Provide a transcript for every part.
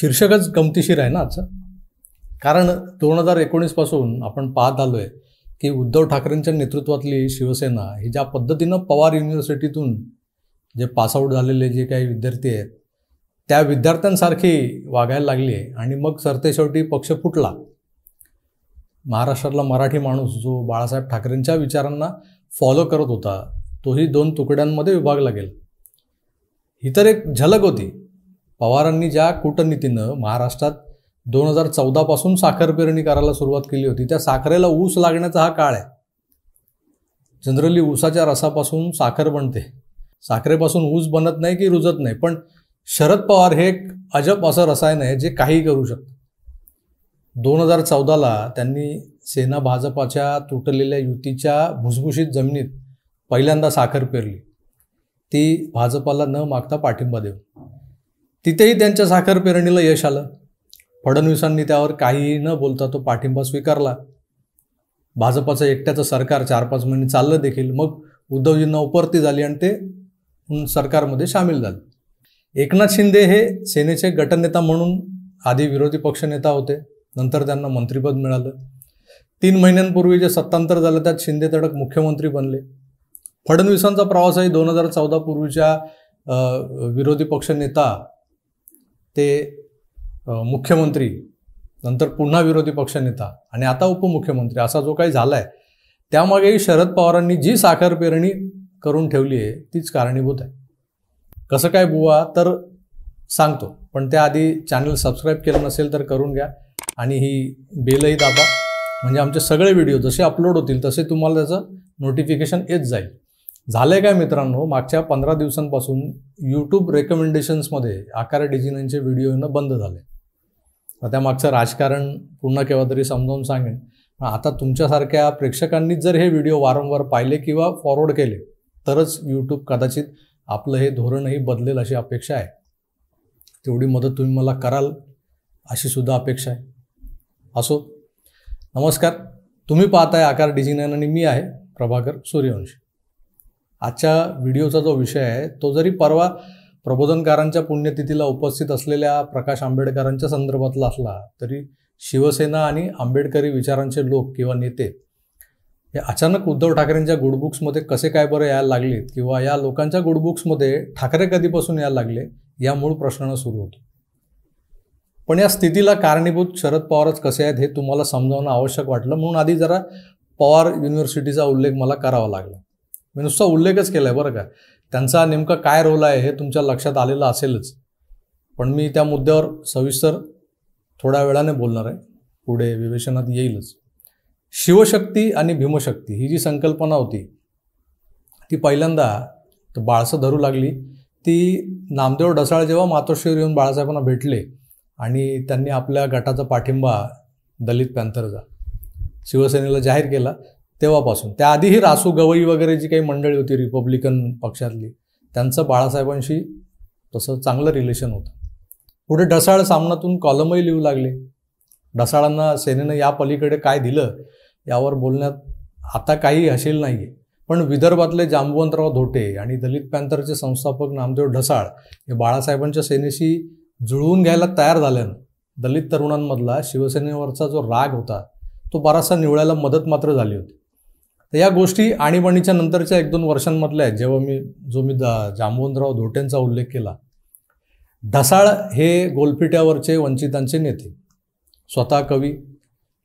शीर्षकच गमतीशीर आहे ना आजचं कारण दोन हजार एकोणीसपासून आपण पाहत आलो आहे की उद्धव ठाकरेंच्या नेतृत्वातली शिवसेना ही ज्या पद्धतीनं पवार युनिव्हर्सिटीतून जे पासआउट झालेले जे काही विद्यार्थी आहेत त्या विद्यार्थ्यांसारखी वागायला लागली आहे आणि मग सरतेशेवटी पक्ष फुटला महाराष्ट्रातला मराठी माणूस जो बाळासाहेब ठाकरेंच्या विचारांना फॉलो करत होता तोही दोन तुकड्यांमध्ये विभागला गेला ही तर एक झलक होती पवारांनी ज्या कूटनीतीनं महाराष्ट्रात दोन हजार चौदापासून साखर पेरणी करायला सुरुवात केली होती त्या साखरेला ऊस लागण्याचा हा काळ आहे जनरली ऊसाच्या रसापासून साखर बनते साखरेपासून ऊस बनत नाही की रुजत नाही पण शरद पवार हे एक अजब असं रसायन आहे जे काही करू शकतं दोन हजार चौदाला त्यांनी सेना भाजपाच्या तुटलेल्या युतीच्या भुसभुशीत जमिनीत पहिल्यांदा साखर पेरली ती भाजपाला न मागता पाठिंबा देऊन तिथेही त्यांच्या साखर पेरणीला यश आलं फडणवीसांनी त्यावर काहीही न बोलता तो पाठिंबा स्वीकारला भाजपाचं एकट्याचं सरकार चार पाच महिने चाललं देखील मग उद्धवजींना उपरती झाली आणि ते सरकारमध्ये सामील झाले एकनाथ शिंदे हे सेनेचे गटनेता म्हणून आधी विरोधी पक्षनेता होते नंतर त्यांना मंत्रिपद मिळालं तीन महिन्यांपूर्वी जे सत्तांतर झालं त्यात शिंदे तडक मुख्यमंत्री बनले फडणवीसांचा प्रवासही दोन हजार चौदा पूर्वीच्या विरोधी पक्षनेता ते मुख्यमंत्री नंतर पुन्हा विरोधी पक्षनेता आणि आता उपमुख्यमंत्री असा जो काही झाला आहे त्यामागेही शरद पवारांनी जी साखर पेरणी करून ठेवली आहे तीच कारणीभूत आहे कसं काय बुवा तर सांगतो पण त्याआधी चॅनल सबस्क्राईब केलं नसेल तर करून घ्या आणि ही बेलही दाबा म्हणजे आमचे सगळे व्हिडिओ जसे अपलोड होतील तसे तुम्हाला त्याचं नोटिफिकेशन येत जाईल झालं आहे काय मित्रांनो मागच्या पंधरा दिवसांपासून यूट्यूब रेकमेंडेशन्समध्ये आकार डिजिनांचे व्हिडिओ येणं बंद झाले आता मागचं राजकारण पुन्हा केव्हा तरी समजावून सांगेन पण आता तुमच्यासारख्या प्रेक्षकांनी जर हे व्हिडिओ वारंवार पाहिले किंवा फॉरवर्ड केले तरच यूट्यूब कदाचित आपलं हे धोरणही बदलेल अशी अपेक्षा आहे तेवढी मदत तुम्ही मला कराल अशी सुद्धा अपेक्षा आहे असो नमस्कार तुम्ही पाहताय आकार डिझिनायन आणि मी आहे प्रभाकर सूर्यवंशी आजच्या व्हिडिओचा जो विषय आहे तो जरी परवा प्रबोधनकारांच्या पुण्यतिथीला उपस्थित असलेल्या प्रकाश आंबेडकरांच्या संदर्भातला असला तरी शिवसेना आणि आंबेडकरी विचारांचे लोक किंवा नेते हे अचानक उद्धव ठाकरेंच्या गुडबुक्समध्ये कसे काय बरं यायला लागलेत किंवा या लोकांच्या गुडबुक्समध्ये ठाकरे कधीपासून यायला लागले या मूळ प्रश्नानं सुरू होतो पण या स्थितीला कारणीभूत शरद पवारच कसे आहेत हे तुम्हाला समजावणं आवश्यक वाटलं म्हणून आधी जरा पवार युनिव्हर्सिटीचा उल्लेख मला करावा लागला मी नुसता उल्लेखच केला आहे बरं का त्यांचा नेमका काय रोल आहे हे तुमच्या लक्षात आलेलं असेलच पण मी त्या मुद्द्यावर सविस्तर थोड्या वेळाने बोलणार आहे पुढे विवेचनात येईलच शिवशक्ती आणि भीमशक्ती ही जी संकल्पना होती ती पहिल्यांदा तर बाळसं धरू लागली ती नामदेव ढसाळ जेव्हा मातोश्रीवर येऊन बाळासाहेबांना भेटले आणि त्यांनी आपल्या गटाचा पाठिंबा दलित पॅन्थरचा शिवसेनेला जाहीर केला तेव्हापासून त्याआधीही रासू गवई वगैरे जी काही मंडळी होती रिपब्लिकन पक्षातली त्यांचं बाळासाहेबांशी तसं चांगलं रिलेशन होतं पुढे ढसाळ सामनातून कॉलमही लिहू लागले ढसाळांना सेनेनं या पलीकडे काय दिलं यावर बोलण्यात आता काही हशील नाही आहे पण विदर्भातले जांबवंतराव धोटे आणि दलित पॅन्थरचे संस्थापक नामदेव ढसाळ हे बाळासाहेबांच्या सेनेशी जुळवून घ्यायला तयार झाल्यानं दलित तरुणांमधला शिवसेनेवरचा जो राग होता तो बराचसा निवळायला मदत मात्र झाली होती तर या गोष्टी आणीबाणीच्या नंतरच्या एक दोन वर्षांमधल्या आहेत जेव्हा मी जो मी जांबवंतराव धोटेंचा उल्लेख केला ढसाळ हे गोलपिट्यावरचे वंचितांचे नेते स्वतः कवी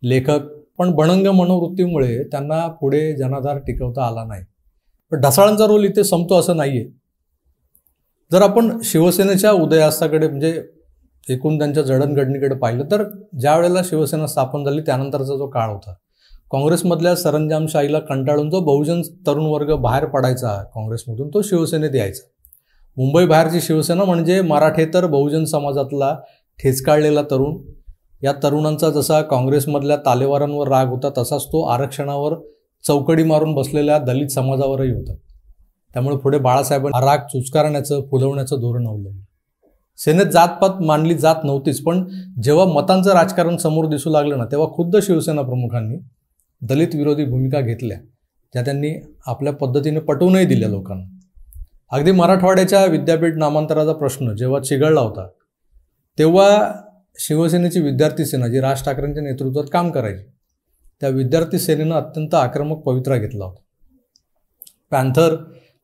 लेखक पण बणंग मनोवृत्तीमुळे त्यांना पुढे जनाधार टिकवता आला नाही पण ढसाळांचा रोल इथे संपतो असं नाही आहे जर आपण शिवसेनेच्या उदयास्ताकडे म्हणजे एकूण त्यांच्या जडणघडणीकडे पाहिलं तर ज्या वेळेला शिवसेना स्थापन झाली त्यानंतरचा जो काळ होता काँग्रेसमधल्या सरंजामशाहीला कंटाळून जो बहुजन तरुण वर्ग बाहेर पडायचा काँग्रेसमधून तो शिवसेनेत यायचा मुंबई बाहेरची शिवसेना म्हणजे मराठेतर बहुजन समाजातला ठेचकाळलेला तरुण या तरुणांचा जसा काँग्रेसमधल्या तालेवारांवर राग होता तसाच तो आरक्षणावर चौकडी मारून बसलेल्या दलित समाजावरही होता त्यामुळे पुढे बाळासाहेबांना राग चुचकारण्याचं फुलवण्याचं धोरण अवलंबलं सेनेत जातपात मानली जात नव्हतीच पण जेव्हा मतांचं राजकारण समोर दिसू लागलं ना तेव्हा खुद्द शिवसेना प्रमुखांनी दलित विरोधी भूमिका घेतल्या ज्या त्यांनी आपल्या पद्धतीने पटवूनही दिल्या लोकांना अगदी मराठवाड्याच्या विद्यापीठ नामांतराचा प्रश्न जेव्हा चिघळला होता तेव्हा शिवसेनेची विद्यार्थी सेना जी राज ठाकरेंच्या नेतृत्वात काम करायची त्या विद्यार्थी सेनेनं अत्यंत आक्रमक पवित्रा घेतला होता पॅन्थर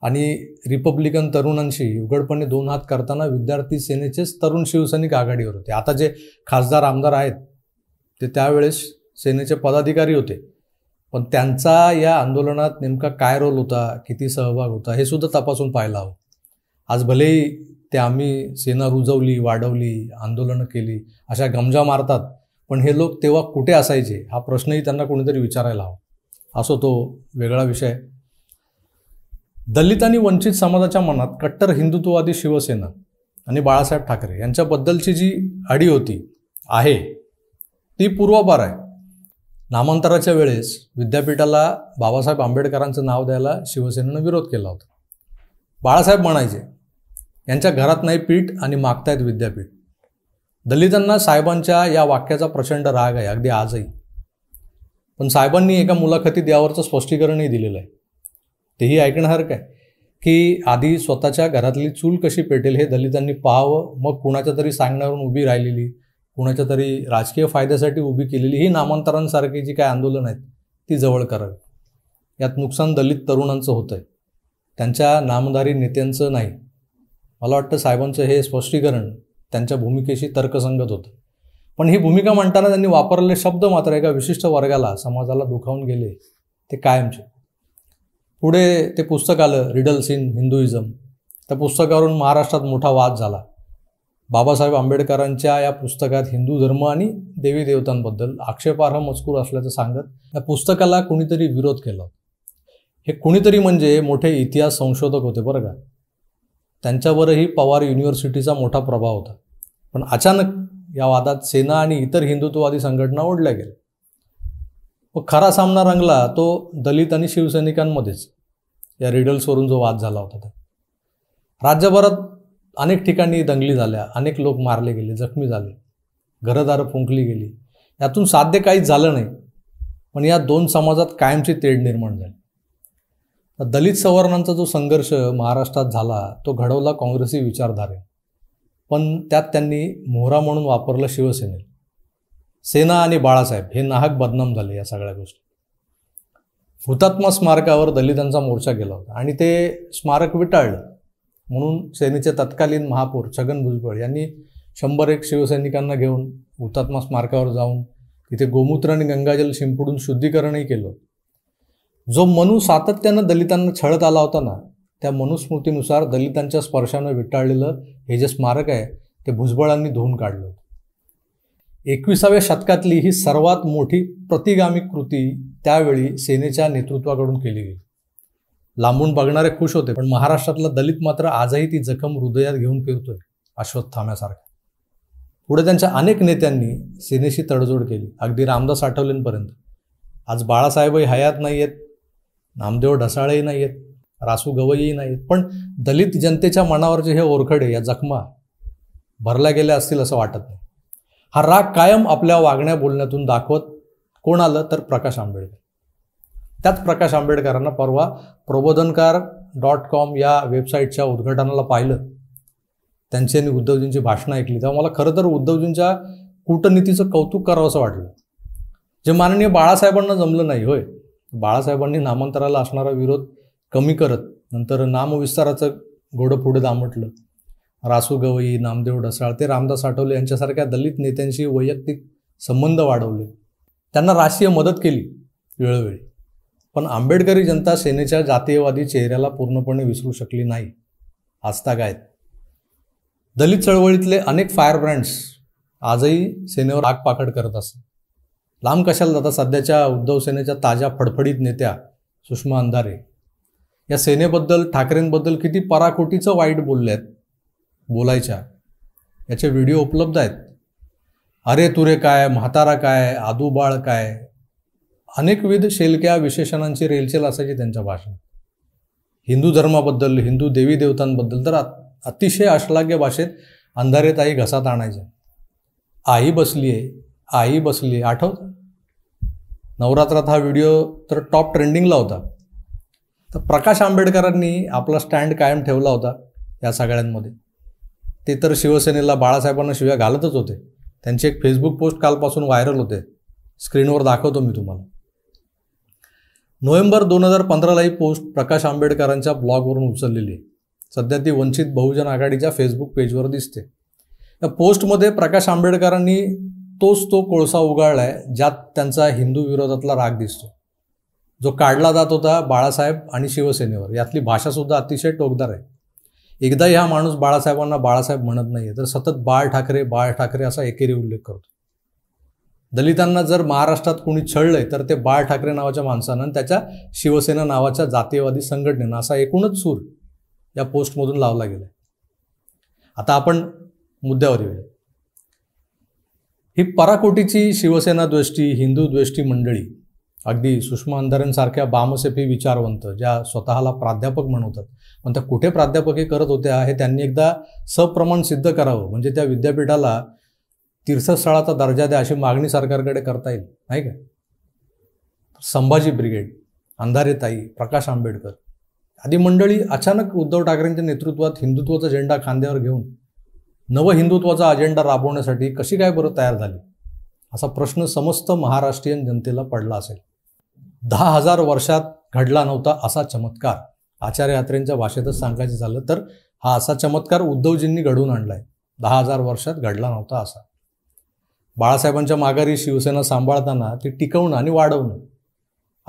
आणि रिपब्लिकन तरुणांशी उघडपणे दोन हात करताना विद्यार्थी सेनेचेच तरुण शिवसैनिक आघाडीवर होते आता जे खासदार आमदार आहेत ते त्यावेळेस सेनेचे पदाधिकारी होते पण त्यांचा या आंदोलनात नेमका काय रोल होता किती सहभाग होता हे सुद्धा तपासून पाहायला हवं आज भले ते आम्ही सेना रुजवली वाढवली आंदोलनं केली अशा गमजा मारतात पण हे लोक तेव्हा कुठे असायचे हा प्रश्नही त्यांना कोणीतरी विचारायला हवा असो तो वेगळा विषय दलित आणि वंचित समाजाच्या मनात कट्टर हिंदुत्ववादी शिवसेना आणि बाळासाहेब ठाकरे यांच्याबद्दलची जी अडी होती आहे ती पूर्वापार आहे नामांतराच्या वेळेस विद्यापीठाला बाबासाहेब आंबेडकरांचं नाव द्यायला शिवसेनेनं विरोध केला होता बाळासाहेब म्हणायचे यांच्या घरात नाही पीठ आणि मागतायत विद्यापीठ दलितांना साहेबांच्या या वाक्याचा प्रचंड राग आहे अगदी आजही पण साहेबांनी एका मुलाखतीत यावरचं स्पष्टीकरणही दिलेलं आहे तेही ऐकण्यासारखं आहे की आधी स्वतःच्या घरातली चूल कशी पेटेल हे दलितांनी पाहावं मग कुणाच्या तरी सांगण्यावरून उभी राहिलेली कुणाच्या तरी राजकीय फायद्यासाठी उभी केलेली ही नामांतरांसारखी जी काय आंदोलन आहेत ती जवळ करावी यात नुकसान दलित तरुणांचं होतं आहे त्यांच्या नामधारी नेत्यांचं नाही मला वाटतं साहेबांचं हे स्पष्टीकरण त्यांच्या भूमिकेशी तर्कसंगत होतं पण ही भूमिका मांडताना त्यांनी वापरलेले शब्द मात्र एका विशिष्ट वर्गाला समाजाला दुखावून गेले ते कायमचे पुढे ते पुस्तक आलं रिडल्स इन हिंदुइझम त्या पुस्तकावरून महाराष्ट्रात मोठा वाद झाला बाबासाहेब आंबेडकरांच्या या पुस्तकात हिंदू धर्म आणि देवी देवतांबद्दल आक्षेपार्ह मजकूर असल्याचं सांगत या पुस्तकाला कुणीतरी विरोध केला हे कुणीतरी म्हणजे मोठे इतिहास संशोधक होते बरं का त्यांच्यावरही पवार युनिव्हर्सिटीचा मोठा प्रभाव होता पण अचानक या वादात सेना आणि इतर हिंदुत्ववादी संघटना ओढल्या गेल्या मग खरा सामना रंगला तो दलित आणि शिवसैनिकांमध्येच या रिडल्सवरून जो वाद झाला होता राज्यभरात अनेक ठिकाणी दंगली झाल्या अनेक लोक मारले गेले जखमी झाले घरदारं फुंकली गेली यातून साध्य काहीच झालं नाही पण या दोन समाजात कायमची तेढ निर्माण झाली दलित सवर्णांचा जो संघर्ष महाराष्ट्रात झाला तो घडवला काँग्रेसी विचारधारे पण त्यात त्यांनी मोहरा म्हणून वापरलं शिवसेने सेना आणि बाळासाहेब हे नाहक बदनाम झाले या सगळ्या गोष्टी हुतात्मा स्मारकावर दलितांचा मोर्चा गेला होता आणि ते स्मारक विटाळलं म्हणून सेनेचे तत्कालीन महापौर छगन भुजबळ यांनी शंभर एक शिवसैनिकांना घेऊन हुतात्मा स्मारकावर जाऊन तिथे गोमूत्र आणि गंगाजल शिंपडून शुद्धीकरणही केलं जो मनू सातत्यानं दलितांना छळत आला होता ना त्या मनुस्मृतीनुसार दलितांच्या स्पर्शानं विटाळलेलं हे जे स्मारक आहे ते भुजबळांनी धुवून काढलं होतं एकविसाव्या शतकातली ही सर्वात मोठी प्रतिगामी कृती त्यावेळी सेनेच्या नेतृत्वाकडून केली गेली लांबून बघणारे खुश होते पण महाराष्ट्रातला दलित मात्र आजही ती जखम हृदयात घेऊन फिरतोय अश्वत्थाम्यासारखा पुढे त्यांच्या अनेक नेत्यांनी सेनेशी तडजोड केली अगदी रामदास आठवलेंपर्यंत आज बाळासाहेबही हयात नाही आहेत नामदेव ढसाळेही नाही आहेत रासू गवईही नाही आहेत पण दलित जनतेच्या मनावरचे हे ओरखडे या जखमा भरल्या गेल्या असतील असं वाटत नाही हा राग कायम आपल्या वागण्या बोलण्यातून दाखवत कोण आलं तर प्रकाश आंबेडकर त्याच प्रकाश आंबेडकरांना परवा प्रबोधनकार डॉट कॉम या वेबसाईटच्या उद्घाटनाला पाहिलं त्यांची आणि उद्धवजींची भाषणं ऐकली तेव्हा मला खरं तर उद्धवजींच्या कूटनीतीचं कौतुक करावं असं वाटलं जे माननीय बाळासाहेबांना जमलं नाही होय बाळासाहेबांनी नामांतराला असणारा विरोध कमी करत नंतर नामविस्ताराचं घोडं पुढे दामटलं रासू गवई नामदेव ढसाळ ते रामदास आठवले यांच्यासारख्या दलित नेत्यांशी वैयक्तिक संबंध वाढवले त्यांना राष्ट्रीय मदत केली वेळोवेळी पण आंबेडकरी जनता सेनेच्या जातीयवादी चेहऱ्याला पूर्णपणे विसरू शकली नाही आजताग काय दलित चळवळीतले अनेक फायर ब्रँड्स आजही सेनेवर आग करत असतात लांब कशाला जातात सध्याच्या उद्धव सेनेच्या ताज्या फडफडीत नेत्या सुषमा अंधारे या सेनेबद्दल ठाकरेंबद्दल किती पराकोटीचं वाईट बोलल्यात बोलायच्या याचे व्हिडिओ उपलब्ध आहेत अरे तुरे काय म्हातारा काय आदूबाळ काय अनेकविध शेलक्या विशेषणांची रेलचेल असायची त्यांच्या भाषा हिंदू धर्माबद्दल हिंदू देवी देवतांबद्दल तर अतिशय अश्लाघ्य भाषेत अंधारे ताई घसात आणायचे आई बसली आहे आई बसली आहे आठवतं नवरात्रात हा व्हिडिओ तर टॉप ट्रेंडिंगला होता तर प्रकाश आंबेडकरांनी आपला स्टँड कायम ठेवला होता या सगळ्यांमध्ये ते तर शिवसेनेला बाळासाहेबांना शिव्या घालतच होते त्यांची एक फेसबुक पोस्ट कालपासून व्हायरल होते स्क्रीनवर दाखवतो मी तुम्हाला नोव्हेंबर दोन हजार पंधराला ही पोस्ट प्रकाश आंबेडकरांच्या ब्लॉगवरून उचललेली आहे सध्या ती वंचित बहुजन आघाडीच्या फेसबुक पेजवर दिसते या पोस्टमध्ये प्रकाश आंबेडकरांनी तोच तो कोळसा उगाळला आहे ज्यात त्यांचा हिंदू विरोधातला राग दिसतो जो काढला जात होता बाळासाहेब आणि शिवसेनेवर यातली भाषासुद्धा अतिशय टोकदार आहे एकदा हा माणूस बाळासाहेबांना बाळासाहेब म्हणत नाही तर सतत बाळ ठाकरे बाळ ठाकरे असा एकेरी उल्लेख करतो दलितांना जर महाराष्ट्रात कोणी छळलंय तर ते बाळ ठाकरे नावाच्या माणसानं त्याच्या शिवसेना नावाच्या जातीयवादी संघटनेनं असा एकूणच सूर या पोस्टमधून लावला गेला आता आपण मुद्द्यावर येऊया ही पराकोटीची शिवसेना द्वेष्टी हिंदू द्वेष्टी मंडळी अगदी सुषमा अंधारेंसारख्या बामसेपी विचारवंत ज्या स्वतःला प्राध्यापक म्हणवतात पण त्या कुठे हे करत होत्या हे त्यांनी एकदा सप्रमाण सिद्ध करावं म्हणजे त्या विद्यापीठाला तीर्थस्थळाचा दर्जा द्या अशी मागणी सरकारकडे करता येईल नाही का संभाजी ब्रिगेड अंधारे ताई प्रकाश आंबेडकर आदी मंडळी अचानक उद्धव ठाकरेंच्या नेतृत्वात हिंदुत्वाचा झेंडा खांद्यावर घेऊन नव हिंदुत्वाचा अजेंडा राबवण्यासाठी कशी काय बरं तयार झाली असा प्रश्न समस्त महाराष्ट्रीयन जनतेला पडला असेल दहा हजार वर्षात घडला नव्हता असा चमत्कार आचार्य यात्रेंच्या भाषेतच सांगायचं झालं तर हा असा चमत्कार उद्धवजींनी घडवून आणलाय दहा हजार वर्षात घडला नव्हता असा बाळासाहेबांच्या माघारी शिवसेना सांभाळताना ती टिकवणं आणि वाढवणं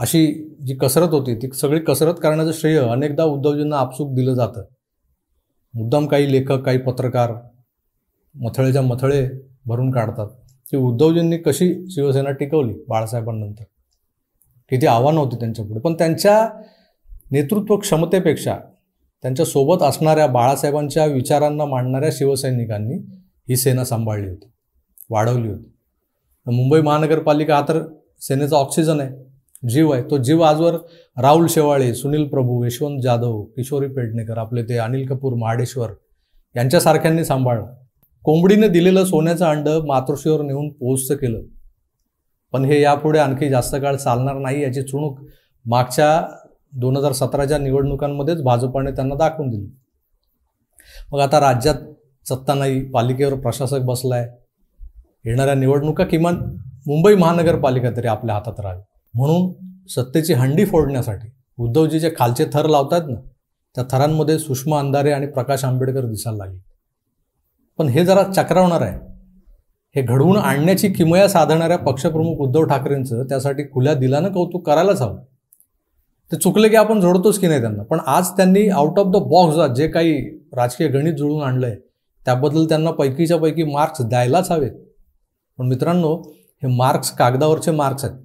अशी जी कसरत होती ती सगळी कसरत करण्याचं श्रेय अनेकदा उद्धवजींना आपसूक दिलं जातं मुद्दाम काही लेखक काही पत्रकार मथळेच्या मथळे भरून काढतात की उद्धवजींनी कशी शिवसेना टिकवली बाळासाहेबांनंतर किती आव्हानं होती त्यांच्यापुढे पण त्यांच्या नेतृत्व क्षमतेपेक्षा त्यांच्यासोबत असणाऱ्या बाळासाहेबांच्या विचारांना मांडणाऱ्या शिवसैनिकांनी ही सेना सांभाळली होती वाढवली होती मुंबई महानगरपालिका हा तर सेनेचा ऑक्सिजन आहे जीव आहे तो जीव आजवर राहुल शेवाळे सुनील प्रभू यशवंत जाधव किशोरी पेडणेकर आपले ते अनिल कपूर महाडेश्वर यांच्यासारख्यांनी सांभाळलं कोंबडीने दिलेलं सोन्याचं अंड मातृश्रीवर नेऊन पोहोचतं केलं पण हे यापुढे आणखी जास्त काळ चालणार नाही याची चुणूक मागच्या दोन हजार सतराच्या निवडणुकांमध्येच भाजपाने त्यांना दाखवून दिली मग आता राज्यात सत्ता नाही पालिकेवर प्रशासक बसला आहे येणाऱ्या निवडणुका किमान मुंबई महानगरपालिका तरी आपल्या हातात राहावी म्हणून सत्तेची हंडी फोडण्यासाठी उद्धवजी जे खालचे थर लावतात ना त्या थरांमध्ये सुषमा अंधारे आणि प्रकाश आंबेडकर दिसायला लागले पण हे जरा चक्रावणार आहे हे घडवून आणण्याची किमया साधणाऱ्या पक्षप्रमुख उद्धव ठाकरेंचं त्यासाठी खुल्या दिलानं कौतुक करायलाच हवं ते चुकलं की आपण जोडतोच की नाही त्यांना पण आज त्यांनी आउट ऑफ द बॉक्स जे काही राजकीय गणित जुळून आणलं आहे त्याबद्दल त्यांना पैकीच्या पैकी मार्क्स द्यायलाच हवेत पण मित्रांनो हे मार्क्स कागदावरचे मार्क्स आहेत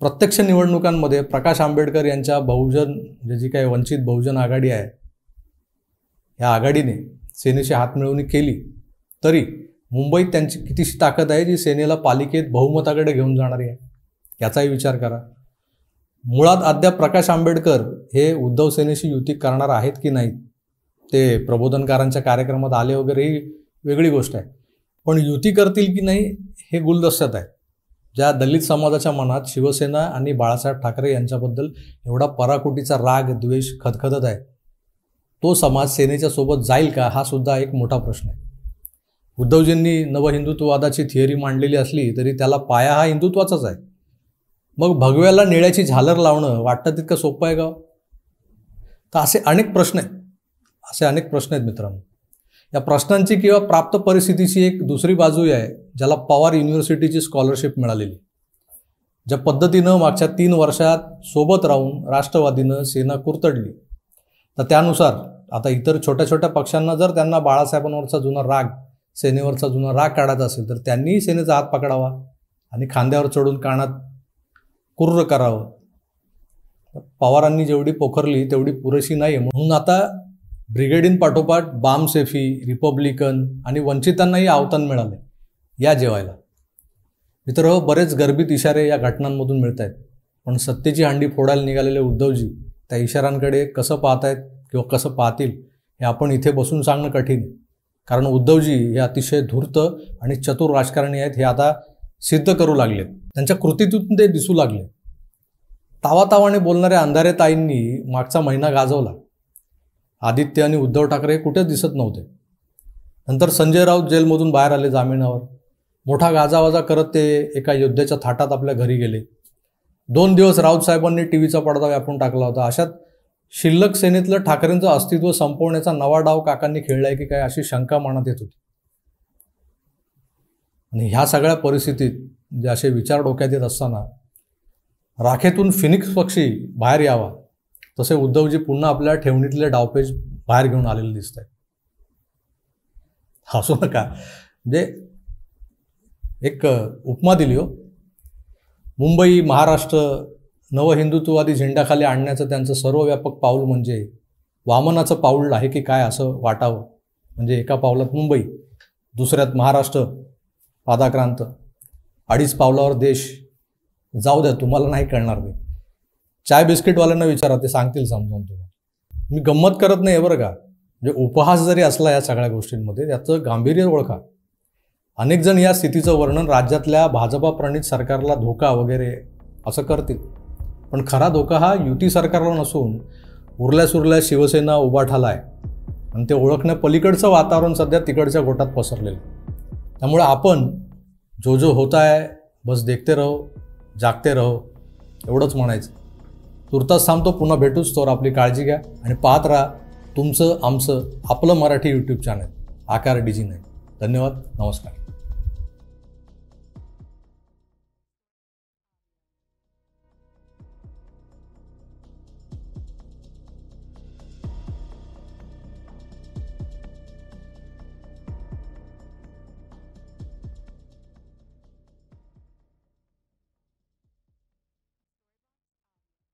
प्रत्यक्ष निवडणुकांमध्ये प्रकाश आंबेडकर यांच्या बहुजन जे म्हणजे जी काही वंचित बहुजन आघाडी आहे या आघाडीने सेनेशी हातमिळवणी केली तरी मुंबईत त्यांची कितीशी ताकद आहे जी सेनेला पालिकेत बहुमताकडे घेऊन जाणारी आहे याचाही विचार करा मुळात अद्याप प्रकाश आंबेडकर हे उद्धव सेनेशी युती करणार आहेत की नाहीत ते प्रबोधनकारांच्या कार्यक्रमात आले वगैरे ही वेगळी गोष्ट आहे पण युती करतील की नाही हे गुलदस्त्यात आहे ज्या दलित समाजाच्या मनात शिवसेना आणि बाळासाहेब ठाकरे यांच्याबद्दल एवढा पराकोटीचा राग द्वेष खदखदत आहे तो समाज सेनेच्या सोबत जाईल का हा सुद्धा एक मोठा प्रश्न आहे उद्धवजींनी नवहिंदुत्ववादाची थिअरी मांडलेली असली तरी त्याला पाया हा हिंदुत्वाचाच आहे मग भगव्याला निळ्याची झालर लावणं वाटतं तितकं सोपं आहे का हो? तर असे अनेक प्रश्न आहेत असे अनेक प्रश्न आहेत मित्रांनो या प्रश्नांची किंवा प्राप्त परिस्थितीची एक दुसरी बाजू आहे ज्याला पवार युनिव्हर्सिटीची स्कॉलरशिप मिळालेली ज्या पद्धतीनं मागच्या तीन वर्षात सोबत राहून राष्ट्रवादीनं सेना कुरतडली तर त्यानुसार आता इतर छोट्या छोट्या पक्षांना जर त्यांना बाळासाहेबांवरचा जुना राग सेनेवरचा जुना राग काढायचा असेल तर त्यांनीही सेनेचा हात पकडावा आणि खांद्यावर चढून कानात कुर्र करावं पवारांनी जेवढी पोखरली तेवढी पुरेशी नाही म्हणून आता ब्रिगेडीन पाठोपाठ बामसेफी रिपब्लिकन आणि वंचितांनाही आवतान मिळाले या जेवायला मित्र बरेच गर्भित इशारे या घटनांमधून मिळत आहेत पण सत्तेची हांडी फोडायला निघालेले उद्धवजी त्या इशाऱ्यांकडे कसं पाहतायत किंवा कसं पाहतील हे आपण इथे बसून सांगणं कठीण कारण उद्धवजी हे अतिशय धूर्त आणि चतुर राजकारणी आहेत हे आता सिद्ध करू लागले त्यांच्या कृतीतून ते दिसू लागले तावातावाने बोलणाऱ्या अंधारे ताईंनी मागचा महिना गाजवला आदित्य आणि उद्धव ठाकरे कुठेच दिसत नव्हते नंतर संजय राऊत जेलमधून बाहेर आले जामिनावर मोठा गाजावाजा करत ते एका योद्ध्याच्या थाटात आपल्या घरी गेले दोन दिवस राऊत साहेबांनी टी व्हीचा पडदा व्यापून टाकला होता अशात शिल्लक सेनेतलं ठाकरेंचं अस्तित्व संपवण्याचा नवा डाव काकांनी खेळला आहे की काय अशी शंका मनात येत होती आणि ह्या सगळ्या परिस्थितीत जे असे विचार डोक्यात येत असताना राखेतून फिनिक्स पक्षी बाहेर यावा तसे उद्धवजी पुन्हा आपल्या ठेवणीतले डावपेज बाहेर घेऊन आलेले दिसत आहेत हसू नका म्हणजे एक उपमा दिली हो मुंबई महाराष्ट्र नवहिंदुत्ववादी झेंडाखाली आणण्याचं त्यांचं सर्वव्यापक पाऊल म्हणजे वामनाचं पाऊल आहे की काय असं वाटावं म्हणजे एका पावलात मुंबई दुसऱ्यात महाराष्ट्र पादाक्रांत अडीच पावलावर देश जाऊ द्या तुम्हाला नाही कळणार मी चाय बिस्किटवाल्यांना विचारा ते सांगतील समजून तुला मी गंमत करत नाही बरं का म्हणजे उपहास जरी असला या सगळ्या गोष्टींमध्ये त्याचं गांभीर्य ओळखा अनेक जण या स्थितीचं वर्णन राज्यातल्या भाजपा प्रणित सरकारला धोका वगैरे असं करतील पण खरा धोका हा युती सरकारला नसून उरल्या सुरल्या शिवसेना उभा ठाला आहे आणि ते ओळखण्या पलीकडचं वातावरण सध्या तिकडच्या गोटात पसरलेलं त्यामुळे आपण जो जो होत आहे बस देखते रहो जागते रहो एवढंच म्हणायचं तुर्तास थांबतो पुन्हा भेटूच तर आपली काळजी घ्या आणि पाहत राहा तुमचं आमचं आपलं मराठी यूट्यूब चॅनल आकार डिजी नाही धन्यवाद नमस्कार